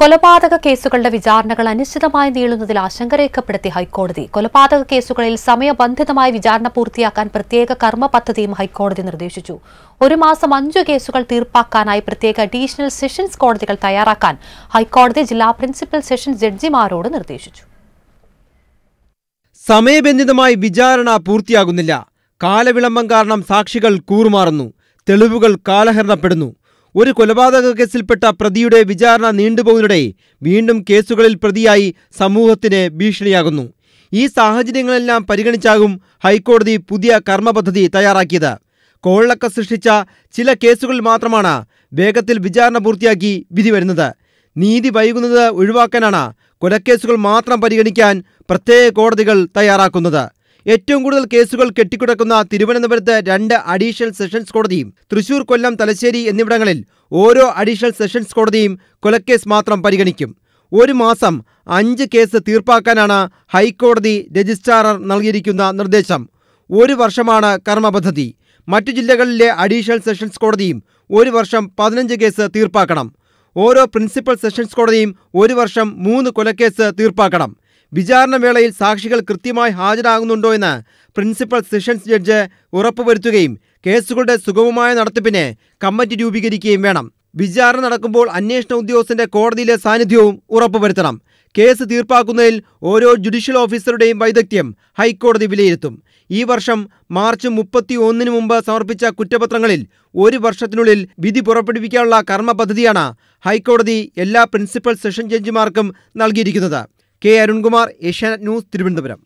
കൊലപാതക കേസുകളുടെ വിചാരണകൾ അനിശ്ചിതമായി നീളുന്നതിൽ ആശങ്ക രേഖപ്പെടുത്തി ഹൈക്കോടതി കൊലപാതക കേസുകളിൽ സമയബന്ധിതമായി വിചാരണ പൂർത്തിയാക്കാൻ പ്രത്യേക കർമ്മ പദ്ധതിയും ഹൈക്കോടതി നിർദ്ദേശിച്ചു ഒരു മാസം അഞ്ചു കേസുകൾ തീർപ്പാക്കാനായി പ്രത്യേക അഡീഷണൽ സെഷൻസ് കോടതികൾ തയ്യാറാക്കാൻ ഹൈക്കോടതി ജില്ലാ പ്രിൻസിപ്പൽ സെഷൻ ജഡ്ജിമാരോട് നിർദ്ദേശിച്ചു സമയബന്ധിതമായി വിചാരണ പൂർത്തിയാകുന്നില്ല കാലവിളംബം കാരണം സാക്ഷികൾ കൂറുമാറുന്നു തെളിവുകൾ കാലഹരണപ്പെടുന്നു ഒരു കൊലപാതക കേസിൽപ്പെട്ട പ്രതിയുടെ വിചാരണ നീണ്ടുപോകുന്നിടെ വീണ്ടും കേസുകളിൽ പ്രതിയായി സമൂഹത്തിന് ഭീഷണിയാകുന്നു ഈ സാഹചര്യങ്ങളെല്ലാം പരിഗണിച്ചാകും ഹൈക്കോടതി പുതിയ കർമ്മപദ്ധതി തയ്യാറാക്കിയത് കോളക്ക സൃഷ്ടിച്ച ചില കേസുകളിൽ മാത്രമാണ് വേഗത്തിൽ വിചാരണ പൂർത്തിയാക്കി വിധി വരുന്നത് നീതി വൈകുന്നത് ഒഴിവാക്കാനാണ് കൊലക്കേസുകൾ മാത്രം പരിഗണിക്കാൻ പ്രത്യേക കോടതികൾ തയ്യാറാക്കുന്നത് ഏറ്റവും കൂടുതൽ കേസുകൾ കെട്ടിക്കിടക്കുന്ന തിരുവനന്തപുരത്ത് രണ്ട് അഡീഷണൽ സെഷൻസ് കോടതിയും തൃശൂർ കൊല്ലം തലശ്ശേരി എന്നിവിടങ്ങളിൽ ഓരോ അഡീഷണൽ സെഷൻസ് കോടതിയും കൊലക്കേസ് മാത്രം പരിഗണിക്കും ഒരു മാസം അഞ്ച് കേസ് തീർപ്പാക്കാനാണ് ഹൈക്കോടതി രജിസ്ട്രാറർ നൽകിയിരിക്കുന്ന നിർദ്ദേശം ഒരു വർഷമാണ് കർമ്മപദ്ധതി മറ്റു ജില്ലകളിലെ അഡീഷണൽ സെഷൻസ് കോടതിയും ഒരു വർഷം പതിനഞ്ച് കേസ് തീർപ്പാക്കണം ഓരോ പ്രിൻസിപ്പൽ സെഷൻസ് കോടതിയും ഒരു വർഷം മൂന്ന് കൊലക്കേസ് തീർപ്പാക്കണം വിചാരണവേളയിൽ സാക്ഷികൾ കൃത്യമായി ഹാജരാകുന്നുണ്ടോ എന്ന് പ്രിൻസിപ്പൽ സെഷൻസ് ജഡ്ജ് ഉറപ്പുവരുത്തുകയും കേസുകളുടെ സുഗമമായ നടത്തിപ്പിന് കമ്മിറ്റി രൂപീകരിക്കുകയും വേണം വിചാരണ നടക്കുമ്പോൾ അന്വേഷണ ഉദ്യോഗസ്ഥന്റെ കോടതിയിലെ സാന്നിധ്യവും ഉറപ്പുവരുത്തണം കേസ് തീർപ്പാക്കുന്നതിൽ ഓരോ ജുഡീഷ്യൽ ഓഫീസറുടെയും വൈദഗ്ധ്യം ഹൈക്കോടതി വിലയിരുത്തും ഈ വർഷം മാർച്ച് മുപ്പത്തി ഒന്നിന് മുമ്പ് സമർപ്പിച്ച കുറ്റപത്രങ്ങളിൽ ഒരു വർഷത്തിനുള്ളിൽ വിധി പുറപ്പെടുവിക്കാനുള്ള കർമ്മ പദ്ധതിയാണ് ഹൈക്കോടതി എല്ലാ പ്രിൻസിപ്പൽ സെഷൻ ജഡ്ജിമാർക്കും നൽകിയിരിക്കുന്നത് കെ അരുൺകുമാർ ഏഷ്യാനെറ്റ് ന്യൂസ് തിരുവനന്തപുരം